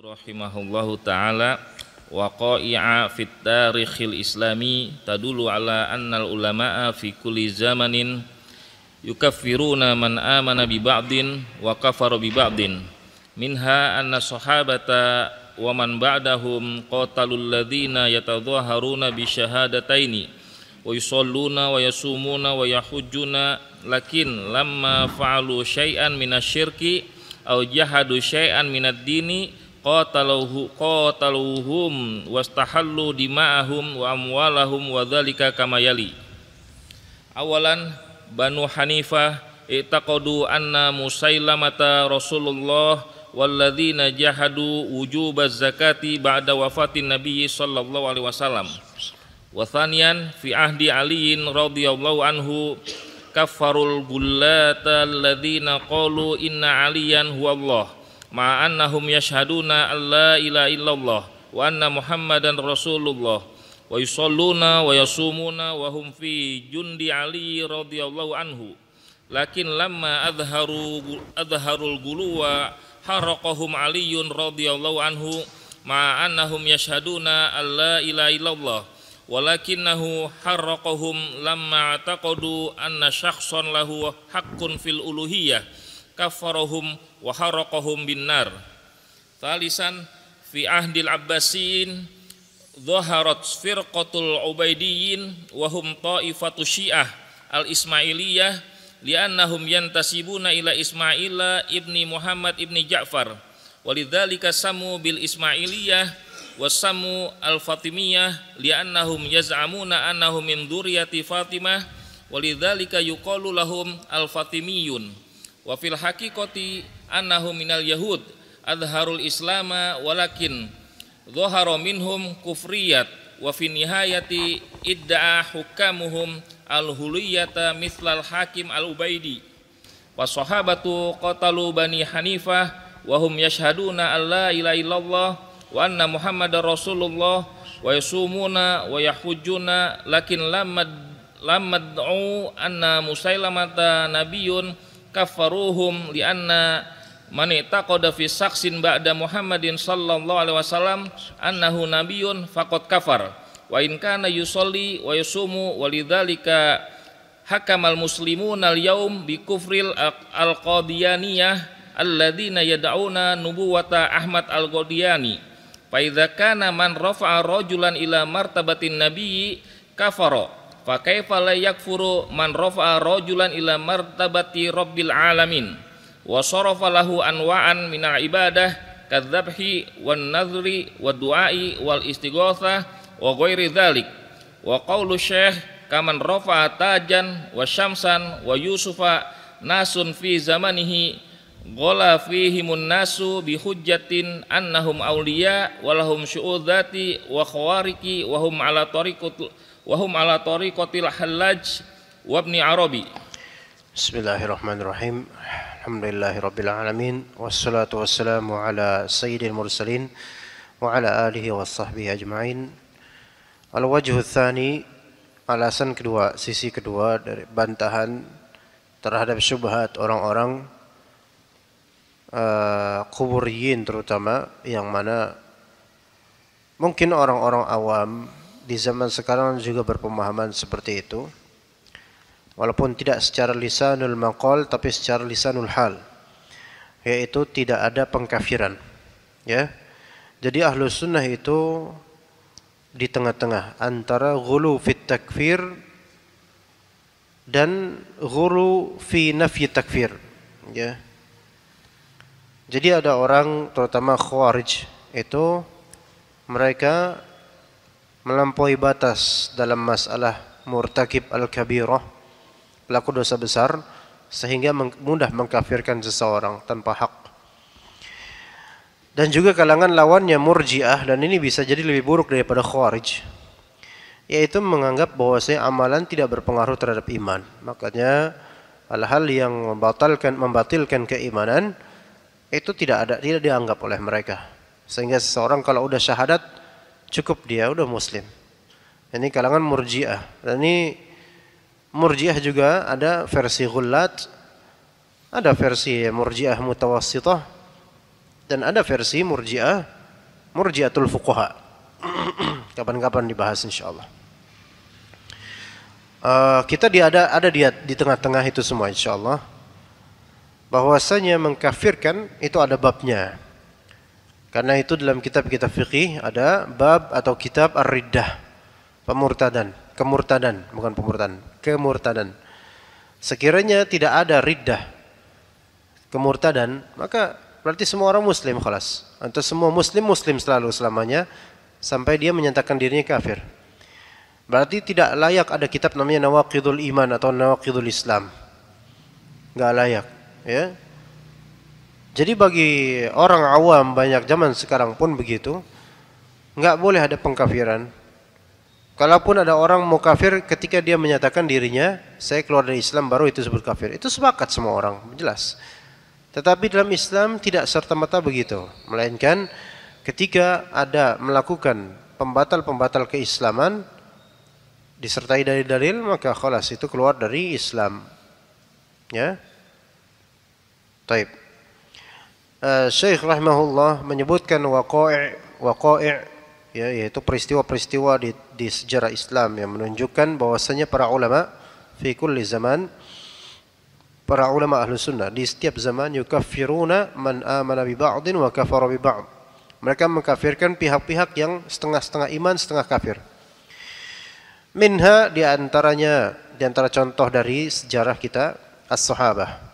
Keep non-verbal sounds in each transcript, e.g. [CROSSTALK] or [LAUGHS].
rahimahullahu taala waqa'i'a fit tarikhil islami tadulu ala annal ulama'a fi kulli zamanin yukaffiruna man amana bi ba'din wa kafara bi ba'din minha anna sahabata wa man ba'dahum qatalul ladina yatadhaharuna bi shahadataini wa yusalluna wa yasumuna wa yahujjuna lakin lamma fa'alu syai'an minasyirki au jahadu syai'an minad dini qataluhu qataluhum wastahallu dima'ahum wa amwalahum wa dzalika kama yali awalan Banu Hanifah itaqadu anna Musailamata Rasulullah walladzina jahadu wujubaz zakati ba'da wafatin Nabi sallallahu alaihi wasallam wa thaniyan fi ahdi aliin radhiyallahu anhu kafarul gullata alladzina qalu inna aliyan huwa Allah ma'annahum yashhaduna alla ilaha illallah wa anna muhammadan rasulullah wa yusalluna wa yasumuna wa hum fi jundi ali radhiyallahu anhu lakin lamma adharu adharul guluwa haraqahum aliyun radhiyallahu anhu ma'annahum yashhaduna alla ilaha illallah walakinnahu haraqahum lamma taqadu anna syakhsan lahu haqqun fil uluhiyah Kafarohum wa binar bin nar. fi ahdil Abbasin zoharot firqatul ubaidiyin wahum ta'ifatu syiah al-ismailiyah li'annahum yantasibuna ila Ismaila ibni Muhammad ibni Ja'far walidhalika samu bil ismailiyah wasamu al fatimiyah li'annahum yaz'amuna annahum min duriyati Fatimah walidhalika yuqalu lahum al fatimiyun Wa fil haqiqati annahu minal yahud adharul islama walakin dhahara minhum kufriyat wa fi nihayati idda'a hukamuhum al-huliyata mithlal hakim al-ubaidi wa sahabatu qatalu bani hanifah wa hum yashhaduna an la ilaha illallah wa anna muhammadar rasulullah wa yasumuna wa yahujuna lakin lamad lamad'u anna musailamata nabiyyun kafaruhum lianna man taqada fi saksin ba'da Muhammadin sallallahu alaihi wasallam annahu nabiyyun faqad kafar wa in kana yusalli wa yusumu walidzalika hakamal muslimuna al-yaum bi kufril al-qadiyaniyah alladzina yad'una nubuwata Ahmad al Qadiani fa idza kana man rafa'a rajulan ila martabatin nabiyyi kafara fa kaifa la yakfuru man rafa'a rajulan ila martabati rabbil alamin wa sarafa lahu anwa'an min ibadah kadzabhi wan nadhri wad du'ai wal istighatsah wa ghairi dzalik wa qaulu syekh kaman rafa'a tajan wa syamsan wa yusufa nasun fi zamanihi Gola fihimun nasu bihujjatin annahum awliya walahum syu'udzati wa khawariki wahum ala tariqut wahum ala tori kotil halaj wabni arabi Bismillahirrahmanirrahim Alhamdulillahirabbil wassalatu wassalamu ala sayyidil mursalin wa ala alihi wa sahbihi ajmain al wajhu thani alasan kedua sisi kedua dari bantahan terhadap syubhat orang-orang uh, kuburiyin terutama yang mana mungkin orang-orang awam di zaman sekarang juga berpemahaman seperti itu. Walaupun tidak secara lisanul maqal tapi secara lisanul hal. Yaitu tidak ada pengkafiran. Ya. Jadi ahlu sunnah itu di tengah-tengah antara ghulu fit takfir dan ghulu fi nafi takfir. Ya. Jadi ada orang terutama khawarij itu mereka melampaui batas dalam masalah murtakib al-kabirah pelaku dosa besar sehingga mudah mengkafirkan seseorang tanpa hak dan juga kalangan lawannya murjiah dan ini bisa jadi lebih buruk daripada khawarij yaitu menganggap bahwasanya amalan tidak berpengaruh terhadap iman makanya hal-hal yang membatalkan membatalkan keimanan itu tidak ada tidak dianggap oleh mereka sehingga seseorang kalau sudah syahadat cukup dia udah muslim. Ini kalangan murjiah. Dan ini murjiah juga ada versi Gulat, ada versi murjiah mutawasitah dan ada versi murjiah murjiatul fuqaha. [CLEARS THROAT] Kapan-kapan dibahas insyaallah. Uh, kita di ada ada di di tengah-tengah itu semua Insya Allah. Bahwasanya mengkafirkan itu ada babnya. Karena itu dalam kitab-kitab fikih ada bab atau kitab ar-riddah, pemurtadan, kemurtadan, bukan pemurtadan, kemurtadan. Sekiranya tidak ada riddah, kemurtadan, maka berarti semua orang muslim kelas. Atau semua muslim muslim selalu selamanya sampai dia menyatakan dirinya kafir. Berarti tidak layak ada kitab namanya Nawaqidul Iman atau Nawaqidul Islam. Enggak layak, ya. Jadi bagi orang awam banyak zaman sekarang pun begitu, nggak boleh ada pengkafiran. Kalaupun ada orang mau kafir ketika dia menyatakan dirinya, saya keluar dari Islam baru itu sebut kafir. Itu sepakat semua orang, jelas. Tetapi dalam Islam tidak serta-merta begitu. Melainkan ketika ada melakukan pembatal-pembatal keislaman, disertai dari dalil, maka khalas itu keluar dari Islam. Ya. Taib. Eh, Syekh rahimahullah menyebutkan waqai' waqai' ya yaitu peristiwa-peristiwa di, di sejarah Islam yang menunjukkan bahwasanya para ulama fi kulli zaman para ulama ahlu sunnah di setiap zaman yukaffiruna man amana bi ba'din wa kafara bi ba'd. Mereka mengkafirkan pihak-pihak yang setengah-setengah iman, setengah kafir. Minha di antaranya di antara contoh dari sejarah kita as-sahabah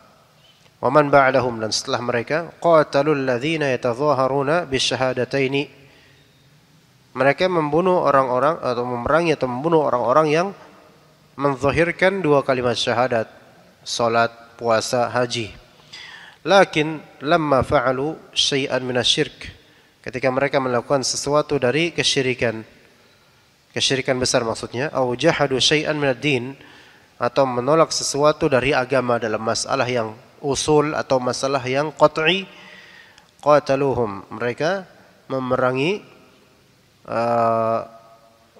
waman ba'dahum dan setelah mereka qatalul ladzina yatadhaharuna bisyahadataini mereka membunuh orang-orang atau memerangi atau membunuh orang-orang yang menzahirkan dua kalimat syahadat salat puasa haji lakin lamma fa'alu syai'an minasyirk ketika mereka melakukan sesuatu dari kesyirikan kesyirikan besar maksudnya au jahadu syai'an minad din atau menolak sesuatu dari agama dalam masalah yang usul atau masalah yang qat'i qataluhum mereka memerangi eh,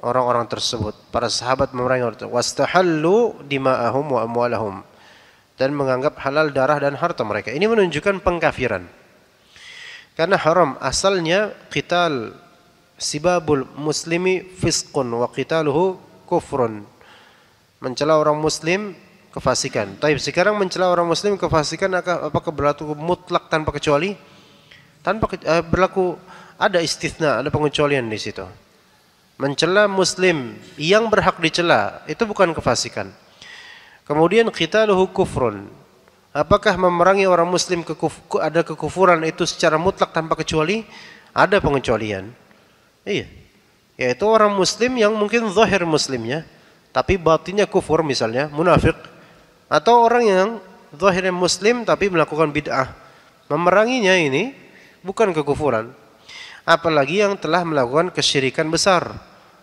orang-orang uh, tersebut para sahabat memerangi orang tersebut wastahallu dima'ahum wa amwalahum dan menganggap halal darah dan harta mereka ini menunjukkan pengkafiran karena haram asalnya qital sibabul muslimi fisqun wa qitaluhu kufrun mencela orang muslim kefasikan. Tapi sekarang mencela orang muslim kefasikan apakah berlaku mutlak tanpa kecuali? Tanpa eh, berlaku ada istisna, ada pengecualian di situ. Mencela muslim yang berhak dicela itu bukan kefasikan. Kemudian kita luhu kufrun. Apakah memerangi orang muslim kekuf, ada kekufuran itu secara mutlak tanpa kecuali? Ada pengecualian. Iya. Yaitu orang muslim yang mungkin zahir muslimnya tapi batinnya kufur misalnya, munafik atau orang yang zahirnya muslim tapi melakukan bid'ah. Memeranginya ini bukan kekufuran. Apalagi yang telah melakukan kesyirikan besar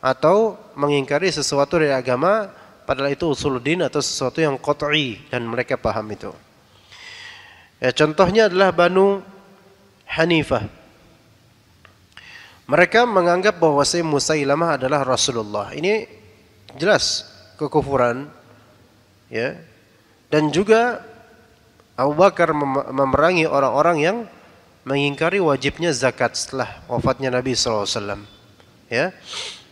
atau mengingkari sesuatu dari agama padahal itu usuluddin atau sesuatu yang qat'i dan mereka paham itu. Ya, contohnya adalah Banu Hanifah. Mereka menganggap bahwa si Musailamah adalah Rasulullah. Ini jelas kekufuran. Ya. Dan juga Abu Bakar memerangi orang-orang yang mengingkari wajibnya zakat setelah wafatnya Nabi SAW. Ya.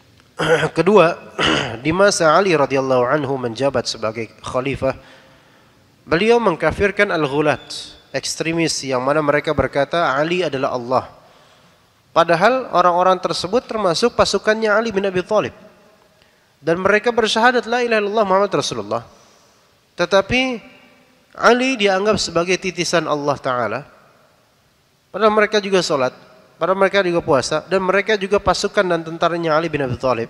[CLEARS THROAT] Kedua, [CLEARS THROAT] di masa Ali radhiyallahu anhu menjabat sebagai khalifah, beliau mengkafirkan al-ghulat, ekstremis yang mana mereka berkata Ali adalah Allah. Padahal orang-orang tersebut termasuk pasukannya Ali bin Abi Thalib. Dan mereka bersyahadat la ilaha illallah Muhammad Rasulullah. Tetapi Ali dianggap sebagai titisan Allah Ta'ala. Padahal mereka juga sholat. Padahal mereka juga puasa. Dan mereka juga pasukan dan tentaranya Ali bin Abi Thalib.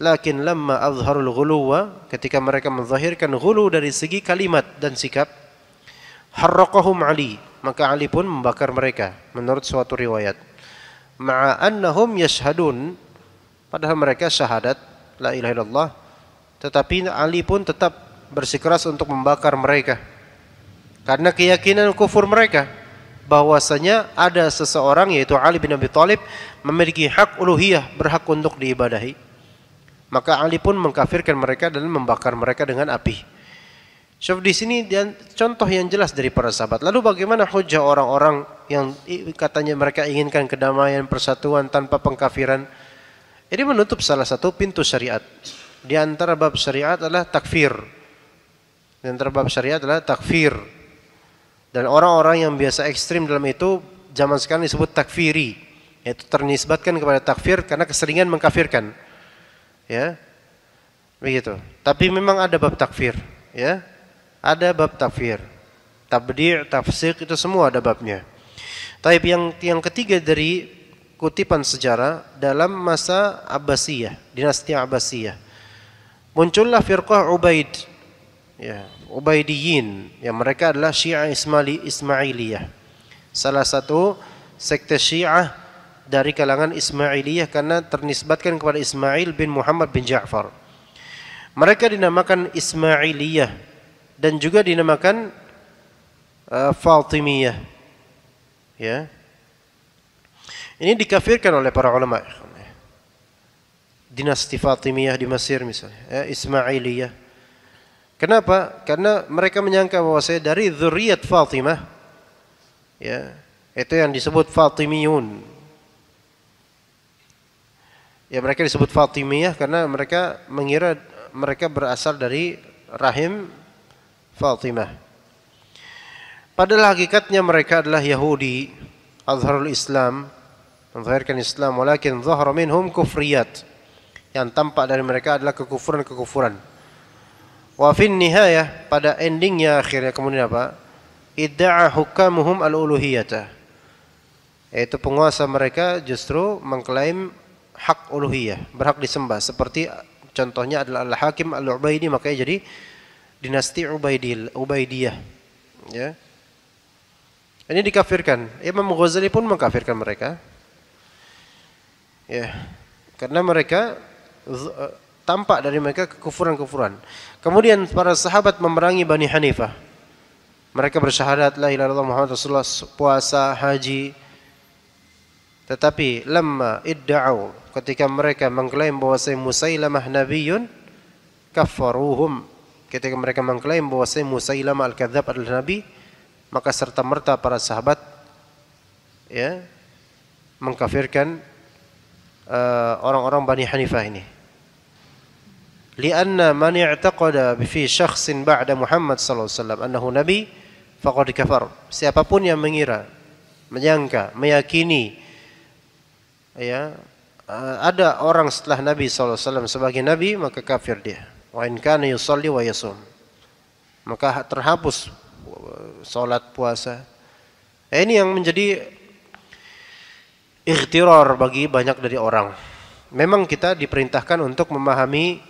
Lakin lama azharul ghuluwa ketika mereka menzahirkan ghulu dari segi kalimat dan sikap harraqahum Ali maka Ali pun membakar mereka menurut suatu riwayat ma'a annahum yashhadun padahal mereka syahadat la ilaha illallah tetapi Ali pun tetap bersikeras untuk membakar mereka. Karena keyakinan kufur mereka bahwasanya ada seseorang yaitu Ali bin Abi Thalib memiliki hak uluhiyah, berhak untuk diibadahi. Maka Ali pun mengkafirkan mereka dan membakar mereka dengan api. Syuf di sini dan contoh yang jelas dari para sahabat. Lalu bagaimana hujah orang-orang yang katanya mereka inginkan kedamaian, persatuan tanpa pengkafiran? Ini menutup salah satu pintu syariat. Di antara bab syariat adalah takfir, dan terbab syariat adalah takfir. Dan orang-orang yang biasa ekstrim dalam itu zaman sekarang disebut takfiri. Yaitu ternisbatkan kepada takfir karena keseringan mengkafirkan. Ya. Begitu. Tapi memang ada bab takfir. Ya. Ada bab takfir. Tabdi', tafsir itu semua ada babnya. Tapi yang yang ketiga dari kutipan sejarah dalam masa Abbasiyah, dinasti Abbasiyah. Muncullah firqah Ubaid ya, Ubaidiyin yang mereka adalah Syiah Ismaili Ismailiyah. Salah satu sekte Syiah dari kalangan Ismailiyah karena ternisbatkan kepada Ismail bin Muhammad bin Ja'far. Mereka dinamakan Ismailiyah dan juga dinamakan uh, Fatimiyah. Ya. Ini dikafirkan oleh para ulama. Dinasti Fatimiyah di Mesir misalnya, ya, Ismailiyah Kenapa? Karena mereka menyangka bahwa saya dari zuriat Fatimah. Ya, itu yang disebut Fatimiyun. Ya mereka disebut Fatimiyah karena mereka mengira mereka berasal dari rahim Fatimah. Padahal hakikatnya mereka adalah Yahudi, azharul Islam, menzahirkan Islam, walakin zahra minhum kufriyat. Yang tampak dari mereka adalah kekufuran-kekufuran. Wa fin nihayah pada endingnya akhirnya kemudian apa? Idda'a hukamuhum al-uluhiyata. Yaitu penguasa mereka justru mengklaim hak uluhiyah, berhak disembah seperti contohnya adalah Al-Hakim Al-Ubaidi makanya jadi dinasti Ubaidil, Ubaidiyah. Ya. Ini dikafirkan. Imam Ghazali pun mengkafirkan mereka. Ya. Karena mereka tampak dari mereka kekufuran-kekufuran. Kemudian para sahabat memerangi Bani Hanifah. Mereka bersyahadat la ilaha illallah Muhammad Rasulullah, puasa, haji. Tetapi lama idda'u ketika mereka mengklaim bahwa saya Musailamah Nabiyun, kafaruhum. Ketika mereka mengklaim bahwa saya Musailamah al-kadzab adalah nabi, maka serta merta para sahabat ya mengkafirkan eh, orang-orang uh, orang -orang Bani Hanifah ini li'anna man i'taqada fi syakhsin ba'da Muhammad sallallahu alaihi wasallam annahu nabi faqad kafar. Siapapun yang mengira, menyangka, meyakini ya ada orang setelah Nabi wasallam sebagai Nabi maka kafir dia. Wa in kana yusalli wa yasum. Maka terhapus uh, salat puasa. Ya, ini yang menjadi ikhtiror bagi banyak dari orang. Memang kita diperintahkan untuk memahami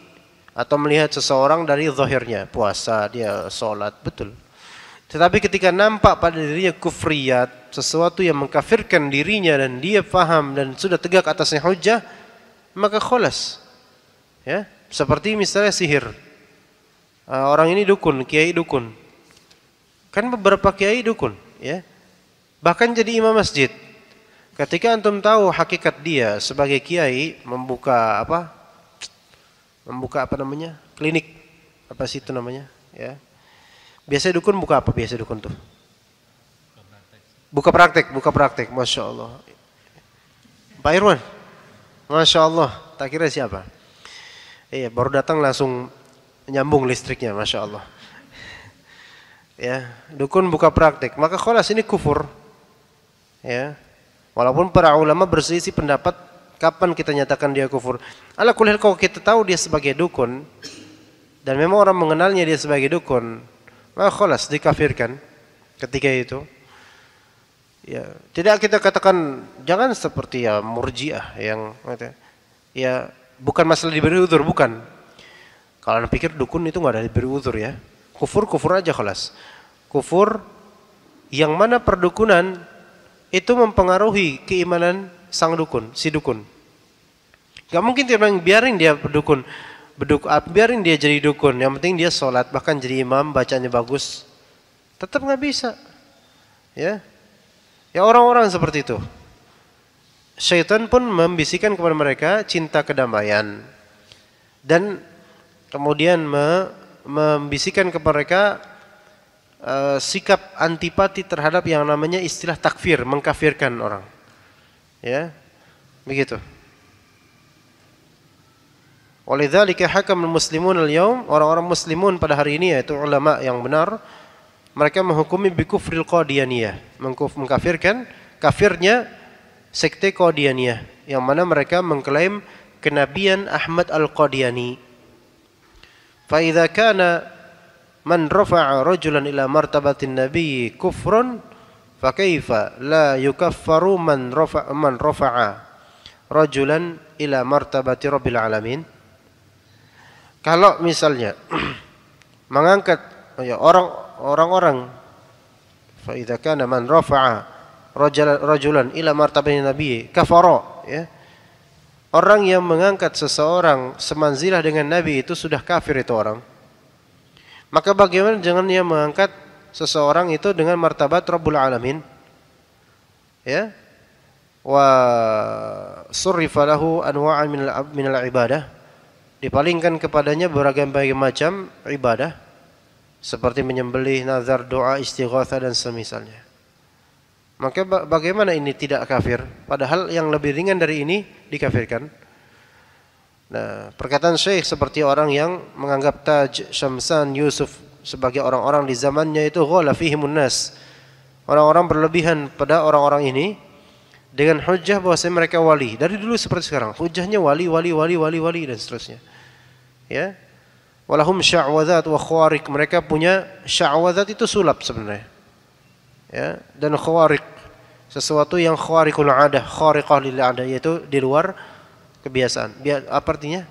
atau melihat seseorang dari zahirnya, puasa, dia sholat, betul. Tetapi ketika nampak pada dirinya kufriyat, sesuatu yang mengkafirkan dirinya dan dia paham dan sudah tegak atasnya hujah, maka kholas. Ya, seperti misalnya sihir. Ah, orang ini dukun, kiai dukun. Kan beberapa kiai dukun, ya. Bahkan jadi imam masjid. Ketika antum tahu hakikat dia sebagai kiai membuka apa? membuka apa namanya klinik apa sih itu namanya ya biasa dukun buka apa biasa dukun tuh buka praktek buka praktek masya Allah Pak Irwan masya Allah tak kira siapa iya baru datang langsung nyambung listriknya masya Allah ya dukun buka praktek maka kholas ini kufur ya walaupun para ulama berselisih pendapat Kapan kita nyatakan dia kufur? Ala kulihat kalau kita tahu dia sebagai dukun dan memang orang mengenalnya dia sebagai dukun, maka kholas dikafirkan ketika itu. Ya, tidak kita katakan jangan seperti ya murjiah yang gitu ya. ya bukan masalah diberi uzur, bukan. Kalau anda pikir dukun itu nggak ada diberi uzur ya, kufur kufur aja kholas. Kufur yang mana perdukunan itu mempengaruhi keimanan sang dukun, si dukun. Gak mungkin dia bilang biarin dia berdukun, berduk, ah, biarin dia jadi dukun. Yang penting dia sholat, bahkan jadi imam, bacanya bagus. Tetap gak bisa. Ya, ya orang-orang seperti itu. Syaitan pun membisikkan kepada mereka cinta kedamaian dan kemudian me, membisikkan kepada mereka e, sikap antipati terhadap yang namanya istilah takfir, mengkafirkan orang. Ya. Begitu. Oleh dzalika hakam muslimun al-yaum, orang-orang muslimun pada hari ini yaitu ulama yang benar, mereka menghukumi bikufril mengkuf mengkafirkan kafirnya sekte Qadianiyah yang mana mereka mengklaim kenabian Ahmad Al-Qadiani. Fa idza kana man rafa'a rajulan ila martabatin nabi kufrun Fakaifa la yukaffaru man rafa'a man rafa'a rajulan ila martabati rabbil alamin. Kalau misalnya [CLEARS THROAT] mengangkat oh ya orang orang-orang fa idza kana man rafa'a rajulan ila martabati nabi kafara ya. Orang yang mengangkat seseorang semanzilah dengan nabi itu sudah kafir itu orang. Maka bagaimana jangan yang mengangkat seseorang itu dengan martabat Rabbul Alamin. Ya. Wa surrifa lahu anwa'an min al-ibadah. Dipalingkan kepadanya beragam-bagam macam ibadah seperti menyembelih, nazar, doa, istighatsah dan semisalnya. Maka bagaimana ini tidak kafir? Padahal yang lebih ringan dari ini dikafirkan. Nah, perkataan Syekh seperti orang yang menganggap Taj Syamsan Yusuf sebagai orang-orang di zamannya itu ghala fihimun nas. Orang-orang berlebihan pada orang-orang ini dengan hujah bahwa mereka wali. Dari dulu seperti sekarang, hujahnya wali, wali, wali, wali, wali dan seterusnya. Ya. Walahum sya'wadat wa khawarik. Mereka punya sya'wadat itu sulap sebenarnya. Ya, dan khawarik sesuatu yang khawarikul adah, khariqah lil adah yaitu di luar kebiasaan. Biar apa artinya?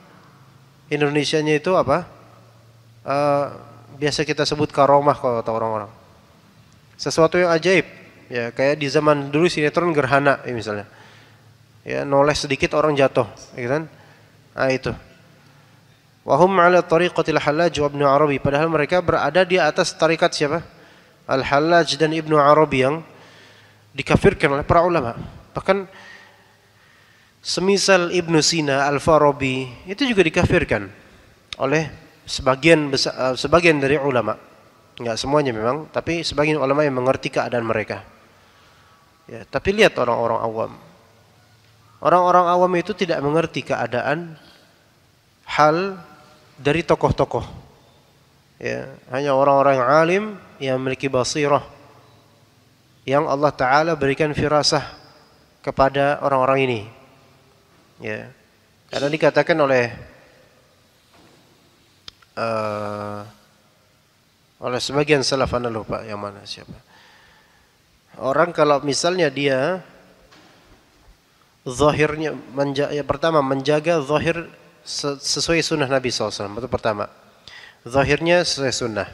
Indonesianya itu apa? Uh, biasa kita sebut karomah kalau kata orang-orang. Sesuatu yang ajaib. Ya, kayak di zaman dulu sinetron gerhana ya misalnya. Ya, noleh sedikit orang jatuh, ya kan? Nah, itu. Wahum ala tariqatil Hallaj wa Ibnu Arabi. Padahal mereka berada di atas tarikat siapa? Al-Hallaj dan Ibnu Arabi yang dikafirkan oleh para ulama. Bahkan semisal Ibnu Sina, Al-Farabi itu juga dikafirkan oleh sebagian besar, eh, sebagian dari ulama nggak semuanya memang tapi sebagian ulama yang mengerti keadaan mereka ya tapi lihat orang-orang awam orang-orang awam itu tidak mengerti keadaan hal dari tokoh-tokoh ya hanya orang-orang yang alim yang memiliki basirah yang Allah taala berikan firasah kepada orang-orang ini ya karena dikatakan oleh uh, oleh sebagian salaf anda lupa yang mana siapa orang kalau misalnya dia zahirnya menjaga, ya pertama menjaga zahir sesuai sunnah Nabi SAW itu pertama zahirnya sesuai sunnah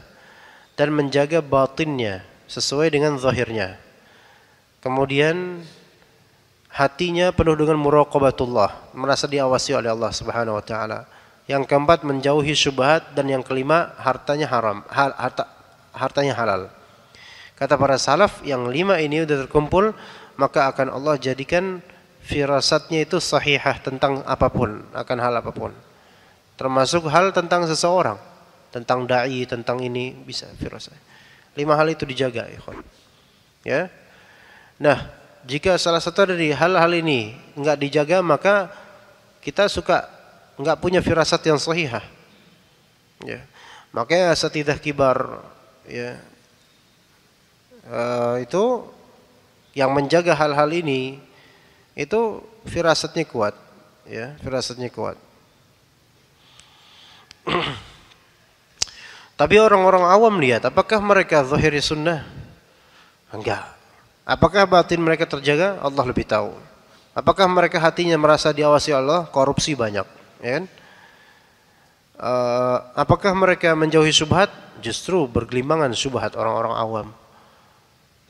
dan menjaga batinnya sesuai dengan zahirnya kemudian hatinya penuh dengan muraqabatullah merasa diawasi oleh Allah Subhanahu wa taala yang keempat menjauhi subhat dan yang kelima hartanya haram harta, hartanya halal kata para salaf yang lima ini sudah terkumpul maka akan Allah jadikan firasatnya itu sahihah tentang apapun akan hal apapun termasuk hal tentang seseorang tentang dai tentang ini bisa firasat lima hal itu dijaga ikhwan ya nah jika salah satu dari hal-hal ini enggak dijaga maka kita suka nggak punya firasat yang sahihah. Ya. Makanya setidaknya kibar ya. Uh, itu yang menjaga hal-hal ini itu firasatnya kuat ya, firasatnya kuat. [CLEARS THROAT] Tapi orang-orang awam lihat ya, apakah mereka zahiri sunnah? Enggak. Apakah batin mereka terjaga? Allah lebih tahu. Apakah mereka hatinya merasa diawasi Allah? Korupsi banyak. Ya kan? Uh, apakah mereka menjauhi subhat? Justru bergelimbangan subhat orang-orang awam.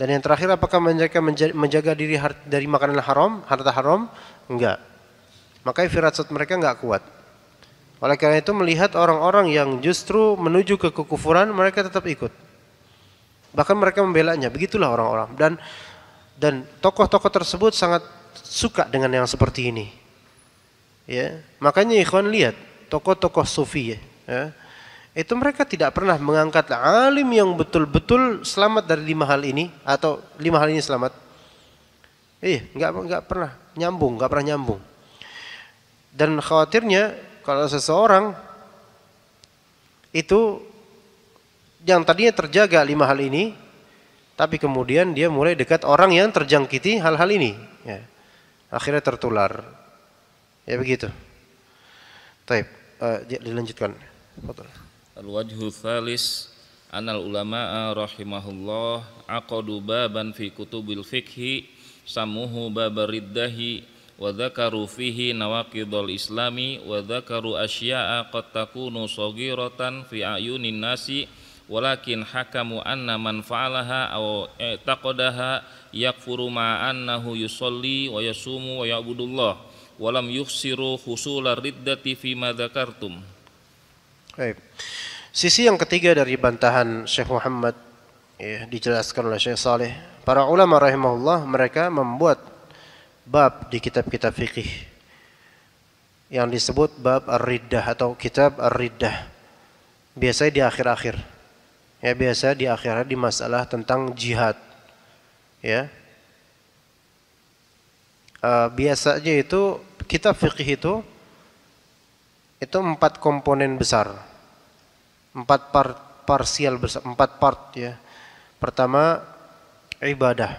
Dan yang terakhir, apakah mereka menjaga, diri dari makanan haram, harta haram? Enggak. Makanya firasat mereka enggak kuat. Oleh karena itu melihat orang-orang yang justru menuju ke kekufuran, mereka tetap ikut. Bahkan mereka membelanya. Begitulah orang-orang. Dan dan tokoh-tokoh tersebut sangat suka dengan yang seperti ini. Ya, makanya ikhwan lihat tokoh-tokoh sufi ya, ya, itu mereka tidak pernah mengangkat alim yang betul-betul selamat dari lima hal ini atau lima hal ini selamat. eh, nggak nggak pernah nyambung, nggak pernah nyambung. Dan khawatirnya kalau seseorang itu yang tadinya terjaga lima hal ini, tapi kemudian dia mulai dekat orang yang terjangkiti hal-hal ini, ya. akhirnya tertular. Ya begitu. Taib. Uh, dilanjutkan. Al-wajhu thalis anal ulama'a rahimahullah aqadu baban fi kutubil fikhi samuhu babariddahi wa dzakaru fihi nawaqidul islami wa dzakaru asya'a qad takunu saghiratan fi ayunin nasi walakin hakamu anna man fa'alaha aw i'taqadaha yakfuru ma annahu yusalli wa yasumu wa ya'budullah walam yuksiru husular riddati fima dzakartum. Baik. Sisi yang ketiga dari bantahan Syekh Muhammad ya, dijelaskan oleh Syekh Saleh. Para ulama rahimahullah mereka membuat bab di kitab-kitab fikih yang disebut bab ar-riddah atau kitab ar-riddah. Biasanya di akhir-akhir. Ya biasa di akhirnya di masalah tentang jihad. Ya. Uh, biasanya itu kitab fikih itu itu empat komponen besar, empat part parsial besar, empat part ya. Pertama ibadah.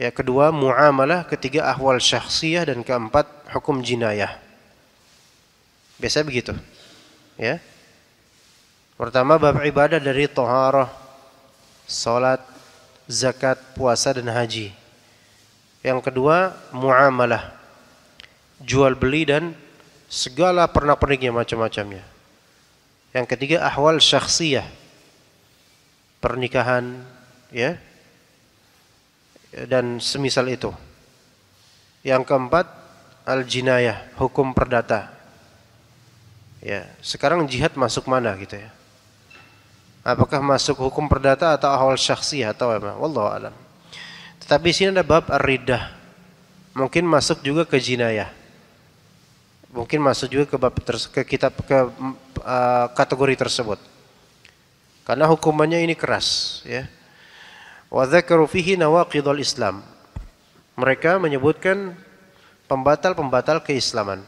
Ya, kedua muamalah, ketiga ahwal syahsiyah dan keempat hukum jinayah. biasa begitu. Ya. Pertama bab ibadah dari toharoh salat, zakat, puasa dan haji. Yang kedua, muamalah. Jual beli dan segala pernak-perniknya macam-macamnya. Yang ketiga, ahwal syakhsiyah. Pernikahan, ya. Dan semisal itu. Yang keempat, al-jinayah, hukum perdata. Ya, sekarang jihad masuk mana gitu ya? Apakah masuk hukum perdata atau ahwal syakhsiyah atau apa? Wallahu a'lam. Tapi sini ada bab ar-ridah. Mungkin masuk juga ke jinayah. Mungkin masuk juga ke bab ke kitab ke uh, kategori tersebut. Karena hukumannya ini keras, ya. Wa dzakaru fihi nawaqidul Islam. Mereka menyebutkan pembatal-pembatal keislaman.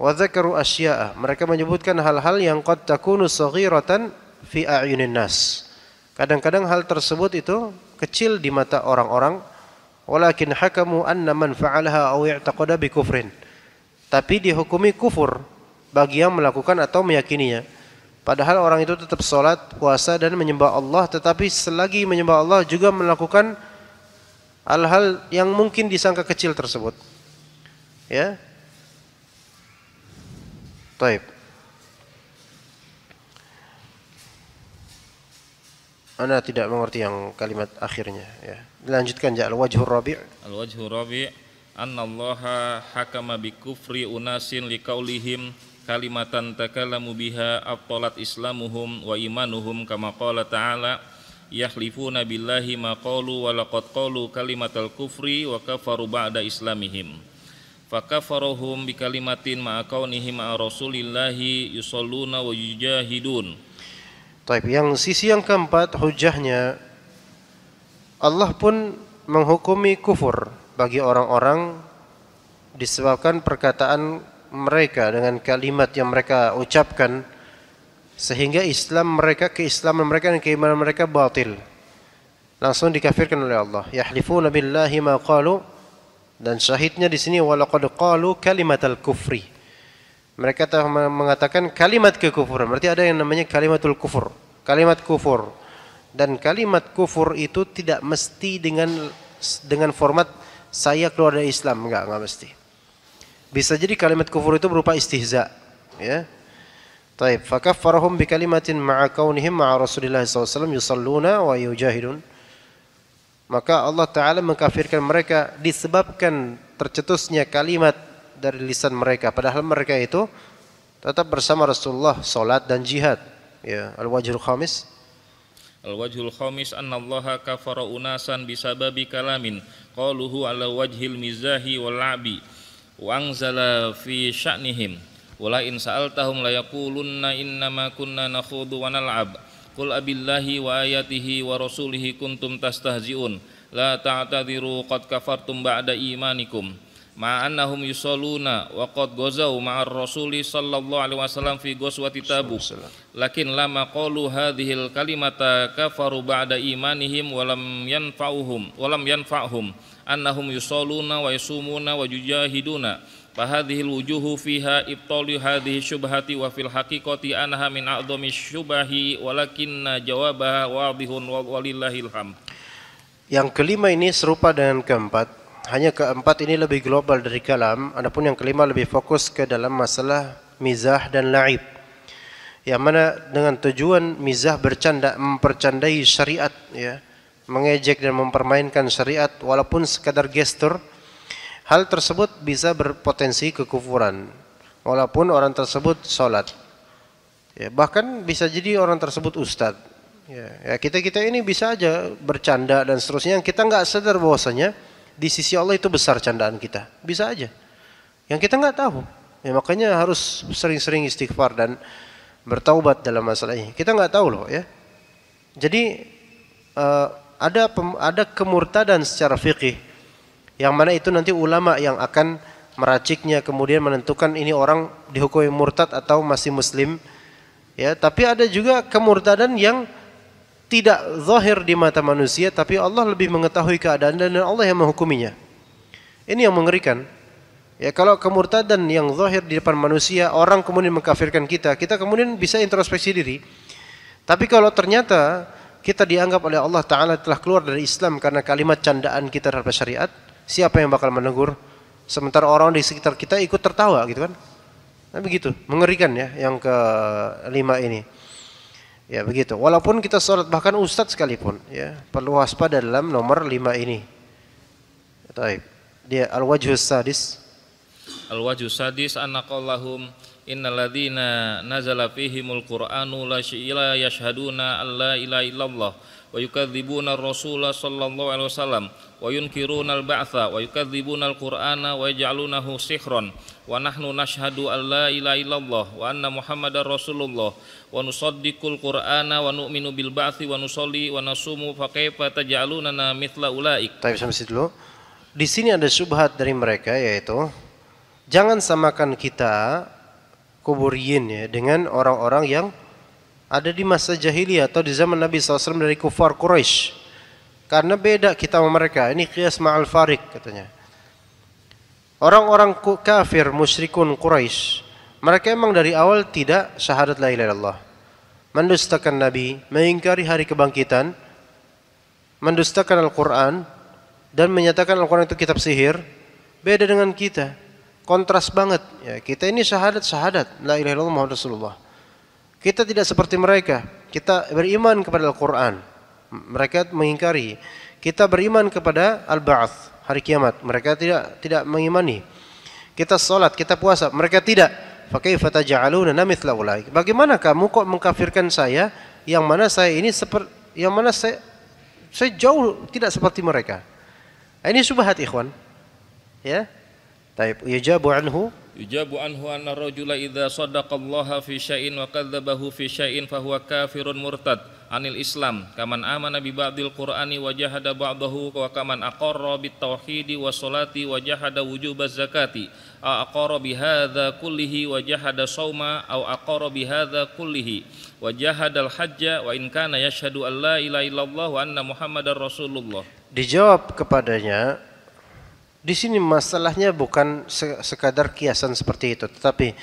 Wa dzakaru asya'a. Mereka menyebutkan hal-hal yang qad takunu saghiratan fi a'yunin nas. Kadang-kadang hal tersebut itu kecil di mata orang-orang walakin hakamu anna man fa'alaha aw i'taqada bi kufrin tapi dihukumi kufur bagi yang melakukan atau meyakininya padahal orang itu tetap salat puasa dan menyembah Allah tetapi selagi menyembah Allah juga melakukan hal-hal yang mungkin disangka kecil tersebut ya Taib. anda tidak mengerti yang kalimat akhirnya ya. Dilanjutkan ja ya, al-wajhur rabi'. Al-wajhur rabi' annallaha hakama bi kufri unasin liqaulihim kalimatan takalamu biha abtalat islamuhum wa imanuhum kama qala ta'ala yahlifuna billahi ma qalu wa laqad qalu kalimatal kufri wa kafaru ba'da islamihim fakafaruhum bi kalimatin ma'a kaunihim ma'a rasulillahi yusalluna wa yujahidun Taib. Yang sisi yang keempat hujahnya Allah pun menghukumi kufur bagi orang-orang disebabkan perkataan mereka dengan kalimat yang mereka ucapkan sehingga Islam mereka keislaman mereka dan keimanan mereka batil. Langsung dikafirkan oleh Allah. Yahlifuna billahi ma qalu dan syahidnya di sini walaqad qalu kalimatal kufri. Mereka telah mengatakan kalimat kekufuran. Berarti ada yang namanya kalimatul kufur. Kalimat kufur. Dan kalimat kufur itu tidak mesti dengan dengan format saya keluar dari Islam. Enggak, enggak mesti. Bisa jadi kalimat kufur itu berupa istihza. Ya. Taib. Fakaffarahum bi kalimatin ma'a kaunihim ma'a Rasulullah SAW yusalluna wa yujahidun. Maka Allah Ta'ala mengkafirkan mereka disebabkan tercetusnya kalimat dari lisan mereka padahal mereka itu tetap bersama Rasulullah salat dan jihad ya al-wajhul khamis Al-wajhul khamis annallaha kafara unasan bisababi kalamin qaluhu ala wajhil mizahi wal abi wa anzala fi sya'nihim wala in sa'altahum la yaqulunna ma kunna nakhudu wa nal'ab qul abillahi wa ayatihi wa rasulihi kuntum tastahzi'un la ta'tadiru qad kafartum ba'da imanikum ma'annahum yusalluna wa qad gozau ma'ar rasuli sallallahu alaihi wasallam fi ghazwati tabuk lakin lama qalu hadhil kalimata kafaru ba'da imanihim walam yanfa'uhum walam yanfa'hum annahum yusalluna wa yusumuna wa yujahiduna fahadhil wujuhu fiha ibtali hadhihi syubhati wa fil haqiqati anha min a'dhami syubahi walakinna jawabaha wadihun walillahil ham yang kelima ini serupa dengan keempat hanya keempat ini lebih global dari kalam, adapun yang kelima lebih fokus ke dalam masalah mizah dan laib. Yang mana dengan tujuan mizah bercanda, mempercandai syariat ya, mengejek dan mempermainkan syariat walaupun sekadar gestur. Hal tersebut bisa berpotensi kekufuran walaupun orang tersebut sholat. Ya, bahkan bisa jadi orang tersebut ustadz. Ya, ya kita kita ini bisa aja bercanda dan seterusnya kita nggak sadar bahwasanya di sisi Allah itu besar candaan kita. Bisa aja. Yang kita nggak tahu. Ya, makanya harus sering-sering istighfar dan bertaubat dalam masalah ini. Kita nggak tahu loh ya. Jadi uh, ada pem, ada kemurtadan secara fikih yang mana itu nanti ulama yang akan meraciknya kemudian menentukan ini orang dihukumi murtad atau masih muslim ya tapi ada juga kemurtadan yang tidak zahir di mata manusia tapi Allah lebih mengetahui keadaan dan Allah yang menghukuminya. Ini yang mengerikan. Ya kalau kemurtadan yang zahir di depan manusia, orang kemudian mengkafirkan kita, kita kemudian bisa introspeksi diri. Tapi kalau ternyata kita dianggap oleh Allah Ta'ala telah keluar dari Islam karena kalimat candaan kita terhadap syariat, siapa yang bakal menegur? Sementara orang di sekitar kita ikut tertawa gitu kan. Nah begitu, mengerikan ya yang kelima ini. Ya begitu. Walaupun kita sholat bahkan ustadz sekalipun, ya perlu waspada dalam nomor lima ini. Taib. Dia al-wajhus sadis. Al-wajhus sadis anaqallahum innalladzina nazala fihimul qur'anu la yashhaduna alla ilaha illallah wa yukadzibuna ar-rasula sallallahu alaihi wasallam wa yunkiruna al-ba'tha wa yukadzibuna al-qur'ana wa yaj'alunahu sihran wa nahnu nashhadu an la ilaha illallah wa anna muhammadar rasulullah wa nusaddiqul qur'ana wa nu'minu bil ba'thi wa nusalli wa nasumu fa kaifa taj'alunana mithla ulaik. Tapi sampai dulu. Di sini ada syubhat dari mereka yaitu jangan samakan kita kuburin ya dengan orang-orang yang ada di masa jahiliyah atau di zaman Nabi SAW dari kufar Quraisy. Karena beda kita sama mereka. Ini qiyas ma'al farik katanya. Orang-orang kafir musyrikun Quraisy, mereka emang dari awal tidak syahadat la ilaha illallah. Mendustakan Nabi, mengingkari hari kebangkitan, mendustakan Al-Qur'an dan menyatakan Al-Qur'an itu kitab sihir. Beda dengan kita. Kontras banget ya. Kita ini syahadat syahadat la ilaha illallah Muhammad Rasulullah. Kita tidak seperti mereka. Kita beriman kepada Al-Quran. Mereka mengingkari. Kita beriman kepada Al-Ba'ath, hari kiamat. Mereka tidak tidak mengimani. Kita sholat, kita puasa. Mereka tidak. Fakaifa taj'aluna mithla ulaik. Bagaimana kamu kok mengkafirkan saya yang mana saya ini seperti yang mana saya saya jauh tidak seperti mereka. Ini subhat ikhwan. Ya. Taib yajabu anhu Yujabu anhu anna rajula idza Allah fi syai'in wa kadzabahu fi syai'in huwa kafirun murtad anil Islam kaman amana bi ba'dil Qur'ani wa jahada ba'dahu wa kaman aqarra bit tauhidi wa salati wa jahada wujubaz zakati aqarra bi hadza kullihi wa jahada shauma aw aqarra bi hadza kullihi wa jahada al hajja wa in kana yashhadu an la ilaha illallah wa anna muhammadar rasulullah Dijawab kepadanya di sini masalahnya bukan sekadar kiasan seperti itu, tetapi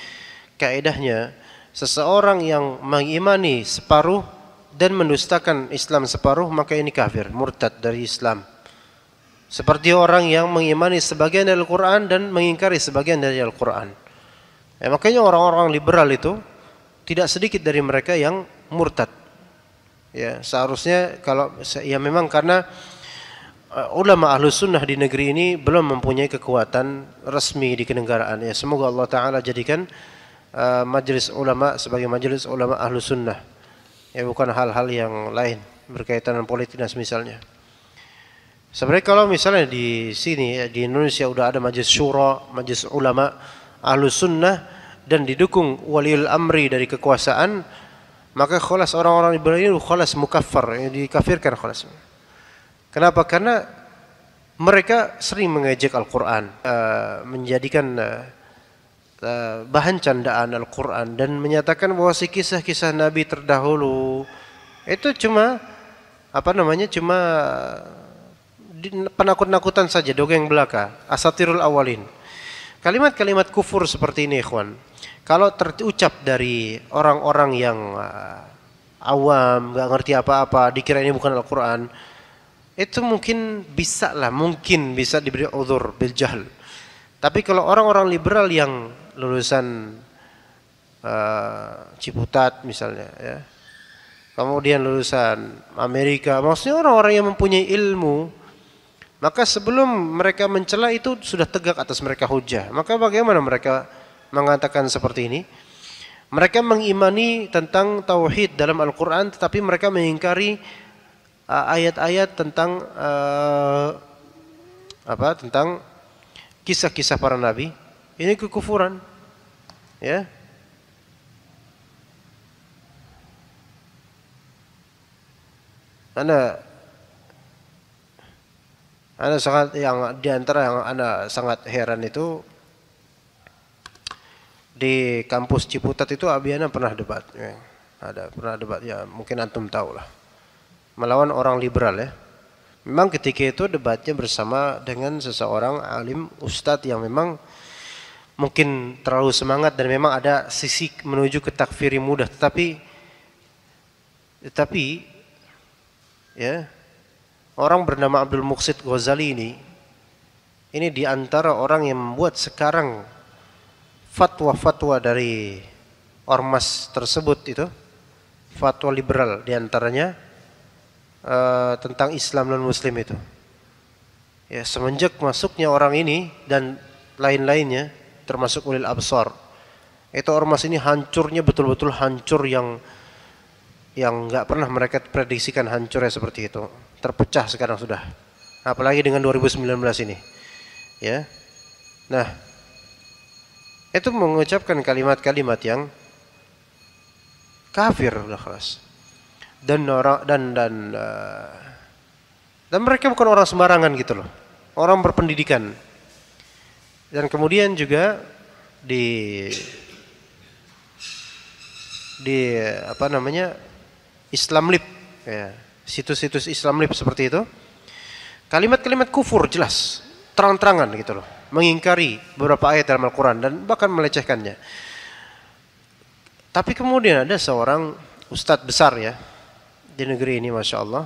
kaidahnya seseorang yang mengimani separuh dan mendustakan Islam separuh maka ini kafir, murtad dari Islam. Seperti orang yang mengimani sebagian dari Al-Quran dan mengingkari sebagian dari Al-Quran. Ya, makanya orang-orang liberal itu tidak sedikit dari mereka yang murtad. Ya, seharusnya kalau ya memang karena Eh, ulama ahlu sunnah di negeri ini belum mempunyai kekuatan resmi di kenegaraan. Ya, semoga Allah Ta'ala jadikan uh, eh, majelis ulama sebagai majelis ulama ahlu sunnah. Ya, bukan hal-hal yang lain berkaitan dengan politik dan misalnya. Sebenarnya kalau misalnya di sini ya, di Indonesia udah ada majelis syura, majelis ulama ahlu sunnah dan didukung waliul amri dari kekuasaan, maka kholas orang-orang itu kholas mukaffar, ya, dikafirkan kholas. Kenapa? Karena mereka sering mengejek Al-Quran, uh, menjadikan uh, uh, bahan candaan Al-Quran dan menyatakan bahwa si kisah-kisah Nabi terdahulu itu cuma apa namanya cuma penakut-nakutan saja dogeng belaka, asatirul awalin. Kalimat-kalimat kufur seperti ini, ikhwan. Kalau terucap dari orang-orang yang uh, awam, nggak ngerti apa-apa, dikira ini bukan Al-Quran, itu mungkin bisa lah, mungkin bisa diberi udhur bil jahl. Tapi kalau orang-orang liberal yang lulusan uh, Ciputat misalnya ya. Kemudian lulusan Amerika, maksudnya orang-orang yang mempunyai ilmu, maka sebelum mereka mencela itu sudah tegak atas mereka hujah. Maka bagaimana mereka mengatakan seperti ini? Mereka mengimani tentang tauhid dalam Al-Qur'an tetapi mereka mengingkari Eh, ayat-ayat tentang uh, apa tentang kisah-kisah para nabi ini kekufuran ya Anda Anda sangat yang diantara yang Anda sangat heran itu di kampus Ciputat itu Abiana pernah debat ya. ada pernah debat ya mungkin antum tahu lah melawan orang liberal ya. Memang ketika itu debatnya bersama dengan seseorang alim ustadz yang memang mungkin terlalu semangat dan memang ada sisi menuju ke takfiri mudah tetapi tetapi ya orang bernama Abdul Muksid Ghazali ini ini diantara orang yang membuat sekarang fatwa-fatwa dari ormas tersebut itu fatwa liberal diantaranya. antaranya Eh, tentang Islam non Muslim itu. Ya semenjak masuknya orang ini dan lain-lainnya termasuk ulil absor itu ormas ini hancurnya betul-betul hancur yang yang nggak pernah mereka prediksikan hancurnya seperti itu terpecah sekarang sudah apalagi dengan 2019 ini ya nah itu mengucapkan kalimat-kalimat yang kafir udah kelas dan orang dan dan eh, dan mereka bukan orang sembarangan gitu loh orang berpendidikan dan kemudian juga di di apa namanya Islam Lib ya situs-situs Islam Lib seperti itu kalimat-kalimat kufur jelas terang-terangan gitu loh mengingkari beberapa ayat dalam Al-Quran dan bahkan melecehkannya tapi kemudian ada seorang ustadz besar ya di negeri ini Masya Allah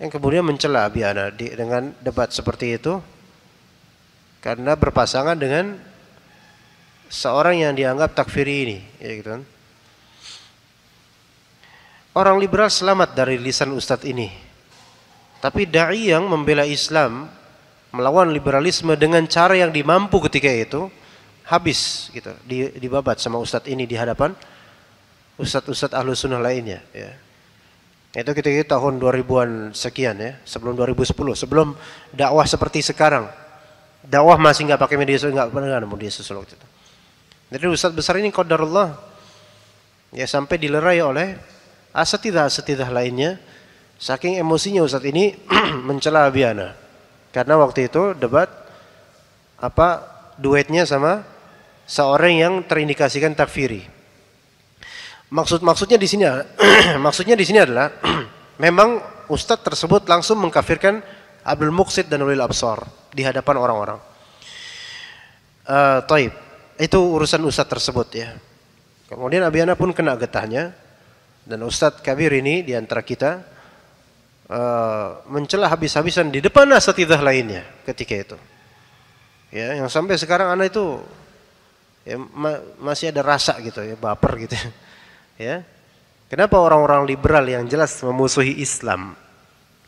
yang kemudian mencela biada dengan debat seperti itu karena berpasangan dengan seorang yang dianggap takfiri ini ya gitu kan. orang liberal selamat dari lisan ustadz ini tapi da'i yang membela Islam melawan liberalisme dengan cara yang dimampu ketika itu habis gitu dibabat sama ustadz ini di hadapan ustadz-ustadz ahlu sunnah lainnya ya. Itu kita tahun 2000-an sekian ya, sebelum 2010, sebelum dakwah seperti sekarang. Dakwah masih nggak pakai media sosial, nggak pernah ada media sosial waktu itu. Jadi Ustadz besar ini qadarullah ya sampai dilerai oleh asatidah-asatidah lainnya saking emosinya Ustadz ini [CLEARS THROAT] mencela Abiana. Karena waktu itu debat apa duetnya sama seorang yang terindikasikan takfiri. Maksud maksudnya di sini [CLEARS THROAT] maksudnya di sini adalah [CLEARS THROAT] memang ustadz tersebut langsung mengkafirkan Abdul Muqsid dan Ulil Absor di hadapan orang-orang. Uh, taib. Itu urusan ustadz tersebut ya. Kemudian Abiana pun kena getahnya dan Ustadz Kabir ini di antara kita uh, mencela habis-habisan di depan asatidah lainnya ketika itu. Ya, yang sampai sekarang anak itu ya, ma masih ada rasa gitu ya, baper gitu. Ya. [LAUGHS] Ya. Kenapa orang-orang liberal yang jelas memusuhi Islam?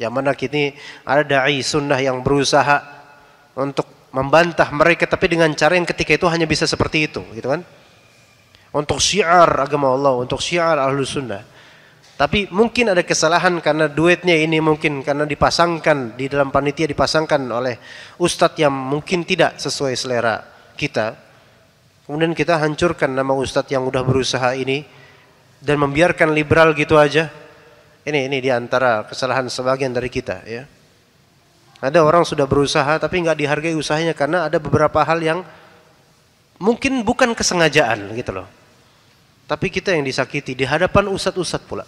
Yang mana kini ada dai sunnah yang berusaha untuk membantah mereka tapi dengan cara yang ketika itu hanya bisa seperti itu, gitu kan? Untuk syiar agama Allah, untuk syiar ahlu sunnah. Tapi mungkin ada kesalahan karena duetnya ini mungkin karena dipasangkan di dalam panitia dipasangkan oleh ustadz yang mungkin tidak sesuai selera kita. Kemudian kita hancurkan nama ustadz yang sudah berusaha ini dan membiarkan liberal gitu aja. Ini ini diantara kesalahan sebagian dari kita ya. Ada orang sudah berusaha tapi nggak dihargai usahanya karena ada beberapa hal yang mungkin bukan kesengajaan gitu loh. Tapi kita yang disakiti di hadapan ustadz-ustadz pula.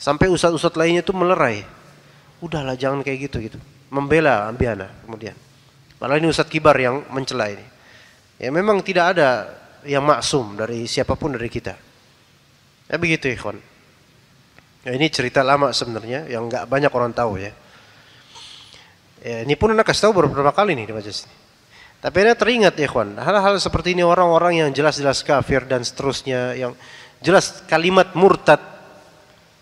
Sampai ustadz-ustadz lainnya itu melerai. Udahlah jangan kayak gitu gitu. Membela ambiana kemudian. Malah ini ustadz kibar yang mencela ini. Ya memang tidak ada yang maksum dari siapapun dari kita. Ya begitu ikhwan. Ya, ini cerita lama sebenarnya yang nggak banyak orang tahu ya. ya ini pun anak kasih tahu beberapa kali nih di majelis ini. Tapi ini teringat ikhwan, hal-hal seperti ini orang-orang yang jelas-jelas kafir dan seterusnya yang jelas kalimat murtad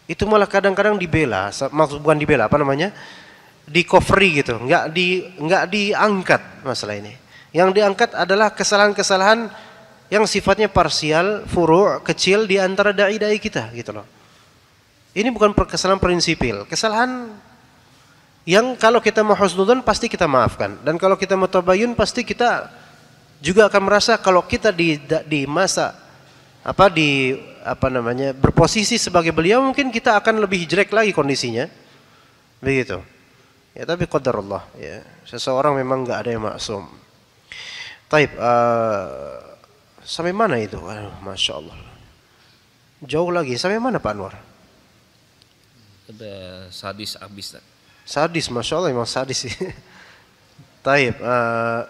itu malah kadang-kadang dibela, maksud bukan dibela apa namanya? di coveri gitu, nggak di nggak diangkat masalah ini. Yang diangkat adalah kesalahan-kesalahan yang sifatnya parsial, furu', kecil di antara dai-dai kita gitu loh. Ini bukan kesalahan prinsipil, kesalahan yang kalau kita mau husnudzon pasti kita maafkan dan kalau kita mau tabayun pasti kita juga akan merasa kalau kita di di masa apa di apa namanya berposisi sebagai beliau mungkin kita akan lebih jelek lagi kondisinya. Begitu. Ya tapi qadarullah ya. Seseorang memang nggak ada yang maksum. Taib uh, Sampai mana itu? Aduh, eh, Masya Allah. Jauh lagi. Sampai mana Pak Anwar? Ada sadis abis. Sadis, Masya Allah memang sadis sih. [LAUGHS] Taib. Uh,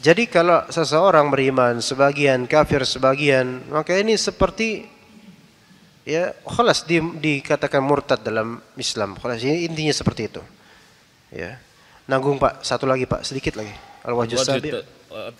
jadi kalau seseorang beriman sebagian kafir sebagian, maka ini seperti ya khalas di, dikatakan murtad dalam Islam. Khalas ini intinya seperti itu. Ya. Nanggung Pak, satu lagi Pak, sedikit lagi. Al-Wajud Sabi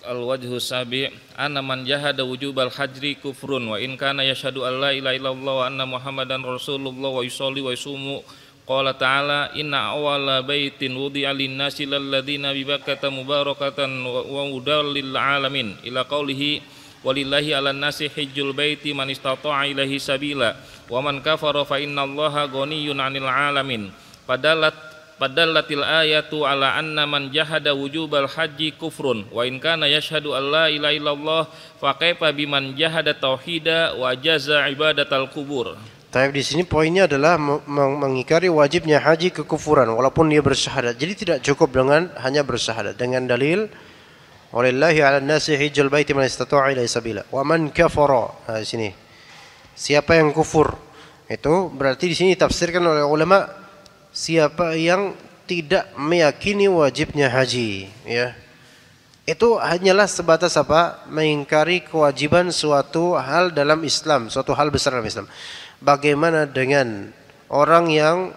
al-wajhu sabi anna man jahada wujubal hajri kufrun wa in kana yashhadu an la ilaha illallah wa anna muhammadan rasulullah wa yusalli wa yusumu qala ta'ala inna awwala baitin wudi'a lin-nasi lilladzina bi bakkata mubarakatan wa udal lil alamin ila qawlihi walillahi 'alan nasi hijjul baiti man istata'a ilahi sabila wa man kafara fa allaha ghaniyyun 'anil alamin padalat Padallatil ayatu ala anna man jahada wujubal haji kufrun wa in kana yashhadu an la ilaha illallah fa kaifa biman jahada tauhida wa jaza ibadatal kubur. Tapi di sini poinnya adalah mengingkari wajibnya haji kekufuran walaupun dia bersyahadat. Jadi tidak cukup dengan hanya bersyahadat dengan dalil Walillahi 'alan nasi hijjul baiti man istata'a ila sabila. Wa man kafara. Nah, di sini. Siapa yang kufur? Itu berarti di sini tafsirkan oleh ulama siapa yang tidak meyakini wajibnya haji ya itu hanyalah sebatas apa mengingkari kewajiban suatu hal dalam Islam suatu hal besar dalam Islam bagaimana dengan orang yang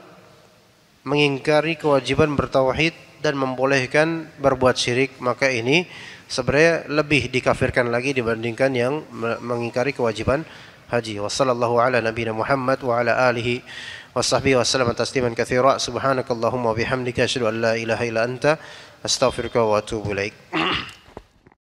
mengingkari kewajiban bertauhid dan membolehkan berbuat syirik maka ini sebenarnya lebih dikafirkan lagi dibandingkan yang mengingkari kewajiban haji wassalamualaikum ala wabarakatuh وصحبه وسلم تسليما كثيرا سبحانك اللهم وبحمدك أشهد أن لا إله إلا أنت أستغفرك وأتوب إليك